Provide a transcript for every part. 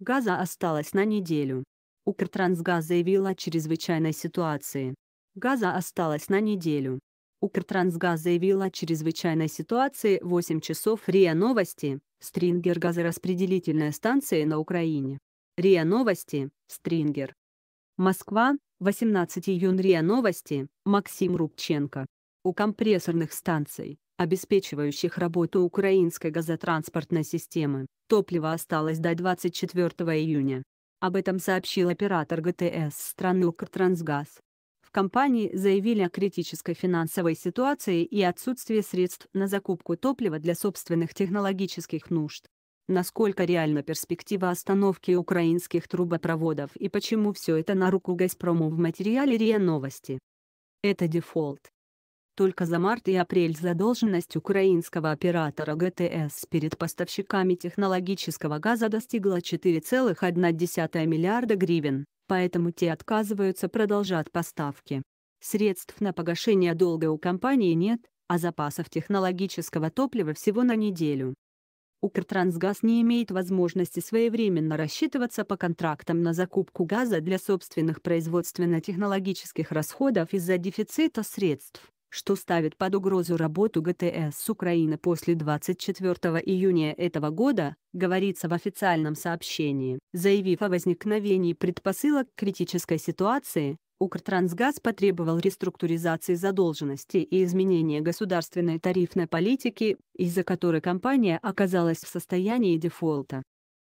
Газа осталось на неделю. Укртрансгаз заявил о чрезвычайной ситуации. Газа осталось на неделю. Укртрансгаз заявил о чрезвычайной ситуации 8 часов РИА Новости, Стрингер газораспределительная станция на Украине. РИА Новости, Стрингер. Москва, 18 июня РИА Новости, Максим Рубченко. У компрессорных станций обеспечивающих работу украинской газотранспортной системы. Топливо осталось до 24 июня. Об этом сообщил оператор ГТС страны Укртрансгаз. В компании заявили о критической финансовой ситуации и отсутствии средств на закупку топлива для собственных технологических нужд. Насколько реальна перспектива остановки украинских трубопроводов и почему все это на руку «Газпрому» в материале РИА Новости. Это дефолт. Только за март и апрель задолженность украинского оператора ГТС перед поставщиками технологического газа достигла 4,1 миллиарда гривен, поэтому те отказываются продолжать поставки. Средств на погашение долга у компании нет, а запасов технологического топлива всего на неделю. Укртрансгаз не имеет возможности своевременно рассчитываться по контрактам на закупку газа для собственных производственно-технологических расходов из-за дефицита средств что ставит под угрозу работу ГТС Украины после 24 июня этого года, говорится в официальном сообщении. Заявив о возникновении предпосылок критической ситуации, Укртрансгаз потребовал реструктуризации задолженности и изменения государственной тарифной политики, из-за которой компания оказалась в состоянии дефолта.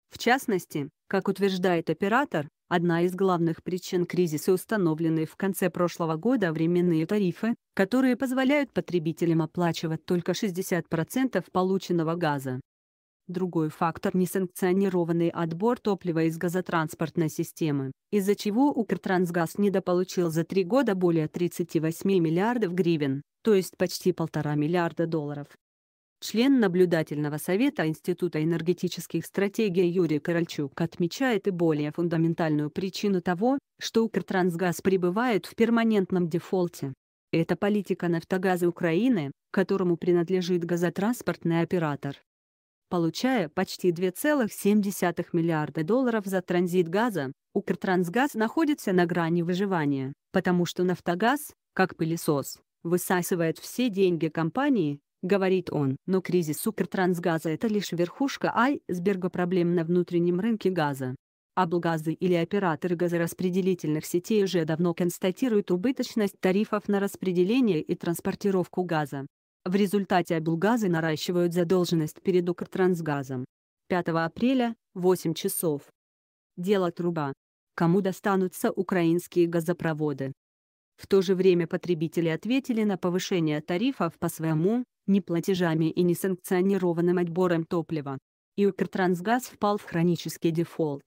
В частности, как утверждает оператор, Одна из главных причин кризиса установлены в конце прошлого года временные тарифы, которые позволяют потребителям оплачивать только 60% полученного газа. Другой фактор – несанкционированный отбор топлива из газотранспортной системы, из-за чего Укртрансгаз недополучил за три года более 38 миллиардов гривен, то есть почти полтора миллиарда долларов. Член наблюдательного совета Института энергетических стратегий Юрий Корольчук отмечает и более фундаментальную причину того, что Укртрансгаз пребывает в перманентном дефолте. Это политика нафтогаза Украины, которому принадлежит газотранспортный оператор. Получая почти 2,7 миллиарда долларов за транзит газа, Укртрансгаз находится на грани выживания, потому что «Нафтогаз», как пылесос, высасывает все деньги компании, говорит он. Но кризис Укртрансгаза – это лишь верхушка айсберга проблем на внутреннем рынке газа. Облгазы или операторы газораспределительных сетей уже давно констатируют убыточность тарифов на распределение и транспортировку газа. В результате облгазы наращивают задолженность перед Укртрансгазом. 5 апреля, 8 часов. Дело труба. Кому достанутся украинские газопроводы? В то же время потребители ответили на повышение тарифов по своему, не платежами и не санкционированным отбором топлива. И Укртрансгаз впал в хронический дефолт.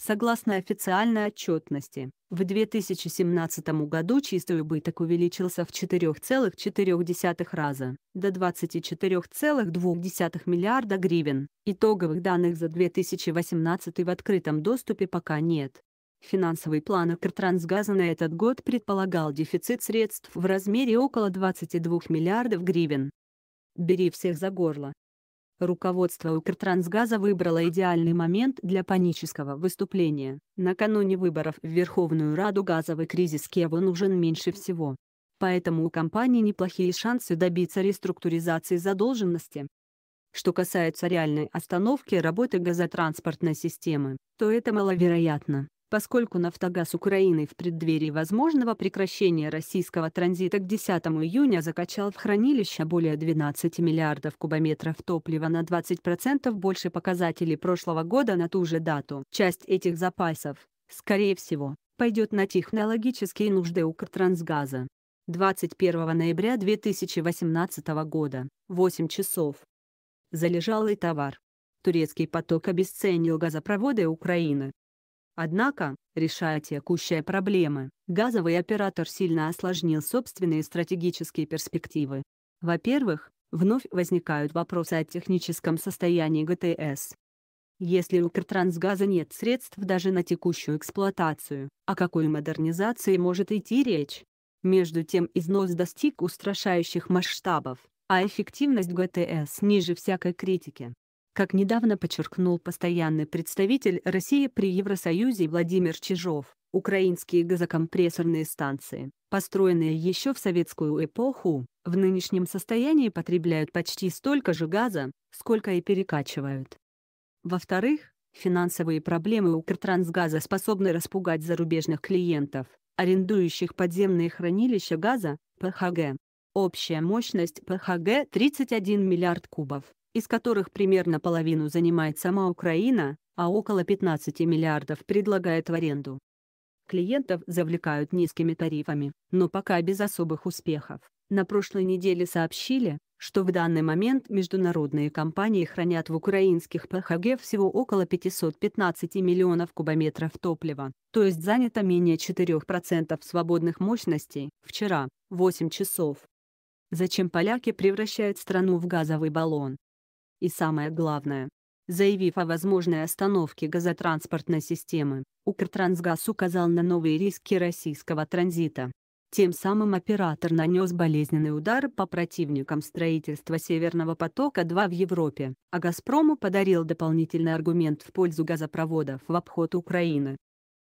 Согласно официальной отчетности, в 2017 году чистый убыток увеличился в 4,4 раза, до 24,2 миллиарда гривен. Итоговых данных за 2018 в открытом доступе пока нет. Финансовый план Укртрансгаза на этот год предполагал дефицит средств в размере около 22 миллиардов гривен. Бери всех за горло. Руководство Укртрансгаза выбрало идеальный момент для панического выступления. Накануне выборов в Верховную Раду газовый кризис Кеву нужен меньше всего. Поэтому у компании неплохие шансы добиться реструктуризации задолженности. Что касается реальной остановки работы газотранспортной системы, то это маловероятно. Поскольку «Нафтогаз Украины» в преддверии возможного прекращения российского транзита к 10 июня закачал в хранилище более 12 миллиардов кубометров топлива на 20% больше показателей прошлого года на ту же дату. Часть этих запасов, скорее всего, пойдет на технологические нужды Укртрансгаза. 21 ноября 2018 года, 8 часов. Залежалый товар. Турецкий поток обесценил газопроводы Украины, Однако, решая текущие проблемы, газовый оператор сильно осложнил собственные стратегические перспективы. Во-первых, вновь возникают вопросы о техническом состоянии ГТС. Если у Укртрансгаза нет средств даже на текущую эксплуатацию, о какой модернизации может идти речь? Между тем износ достиг устрашающих масштабов, а эффективность ГТС ниже всякой критики как недавно подчеркнул постоянный представитель России при Евросоюзе Владимир Чижов, украинские газокомпрессорные станции, построенные еще в советскую эпоху, в нынешнем состоянии потребляют почти столько же газа, сколько и перекачивают. Во-вторых, финансовые проблемы Укртрансгаза способны распугать зарубежных клиентов, арендующих подземные хранилища газа, ПХГ. Общая мощность ПХГ – 31 миллиард кубов из которых примерно половину занимает сама Украина, а около 15 миллиардов предлагает в аренду. Клиентов завлекают низкими тарифами, но пока без особых успехов. На прошлой неделе сообщили, что в данный момент международные компании хранят в украинских ПХГ всего около 515 миллионов кубометров топлива, то есть занято менее 4% свободных мощностей, вчера, 8 часов. Зачем поляки превращают страну в газовый баллон? И самое главное, заявив о возможной остановке газотранспортной системы, Укртрансгаз указал на новые риски российского транзита. Тем самым оператор нанес болезненный удар по противникам строительства «Северного потока-2» в Европе, а «Газпрому» подарил дополнительный аргумент в пользу газопроводов в обход Украины.